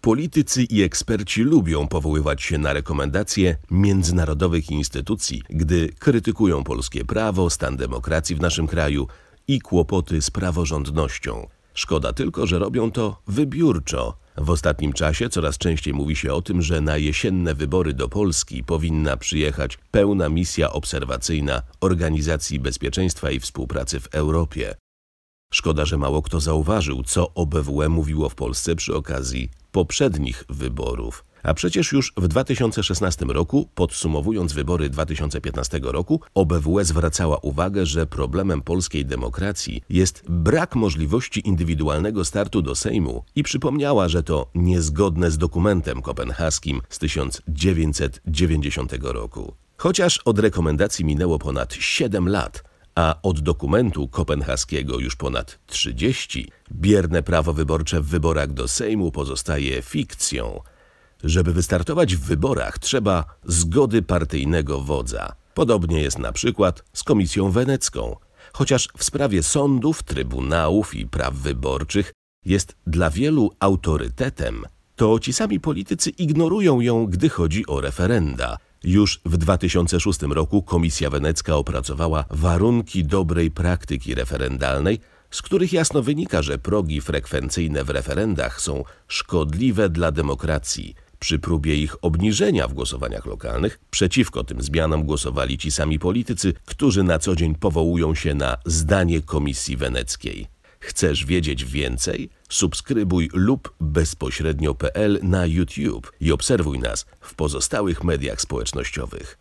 Politycy i eksperci lubią powoływać się na rekomendacje międzynarodowych instytucji, gdy krytykują polskie prawo, stan demokracji w naszym kraju i kłopoty z praworządnością. Szkoda tylko, że robią to wybiórczo. W ostatnim czasie coraz częściej mówi się o tym, że na jesienne wybory do Polski powinna przyjechać pełna misja obserwacyjna Organizacji Bezpieczeństwa i Współpracy w Europie. Szkoda, że mało kto zauważył, co OBWE mówiło w Polsce przy okazji poprzednich wyborów. A przecież już w 2016 roku, podsumowując wybory 2015 roku, OBWE zwracała uwagę, że problemem polskiej demokracji jest brak możliwości indywidualnego startu do Sejmu i przypomniała, że to niezgodne z dokumentem kopenhaskim z 1990 roku. Chociaż od rekomendacji minęło ponad 7 lat, a od dokumentu kopenhaskiego już ponad 30, bierne prawo wyborcze w wyborach do Sejmu pozostaje fikcją. Żeby wystartować w wyborach trzeba zgody partyjnego wodza. Podobnie jest na przykład z Komisją Wenecką. Chociaż w sprawie sądów, trybunałów i praw wyborczych jest dla wielu autorytetem, to ci sami politycy ignorują ją, gdy chodzi o referenda – już w 2006 roku Komisja Wenecka opracowała warunki dobrej praktyki referendalnej, z których jasno wynika, że progi frekwencyjne w referendach są szkodliwe dla demokracji. Przy próbie ich obniżenia w głosowaniach lokalnych przeciwko tym zmianom głosowali ci sami politycy, którzy na co dzień powołują się na zdanie Komisji Weneckiej. Chcesz wiedzieć więcej? Subskrybuj lub bezpośrednio.pl na YouTube i obserwuj nas w pozostałych mediach społecznościowych.